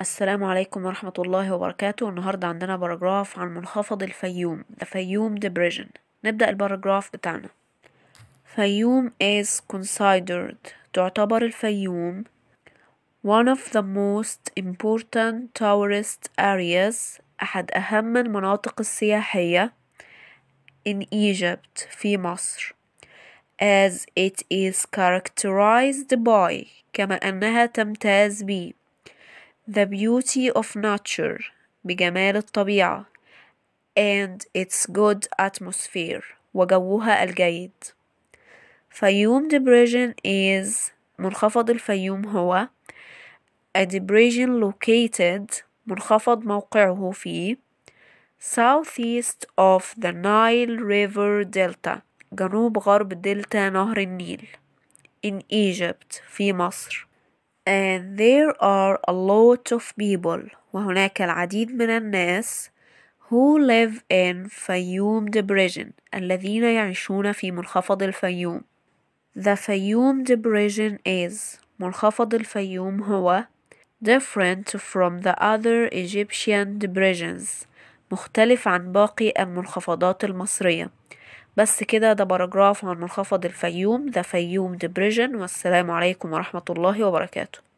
السلام عليكم ورحمة الله وبركاته النهاردة عندنا باراجراف عن منخفض الفيوم The Fayoum Depression نبدأ الباراجراف بتاعنا فيوم is considered تعتبر الفيوم one of the most important tourist areas أحد أهم المناطق السياحية in Egypt في مصر as it is characterized by كما أنها تمتاز بيه The beauty of nature بجمال الطبيعة and its good atmosphere وجوها الجيد Fayoum depression is منخفض الفيوم هو a depression located منخفض موقعه في southeast of the Nile River Delta جنوب غرب دلتا نهر النيل in Egypt في مصر and there are a lot of people وهناك العديد من الناس who live in Fayoum depression الذين يعيشون في منخفض الفيوم The Fayoum depression is منخفض الفيوم هو different from the other Egyptian depressions مختلف عن باقي المنخفضات المصرية بس كده ده باراجراف عن منخفض الفيوم ذا فيوم ديبريجن والسلام عليكم ورحمة الله وبركاته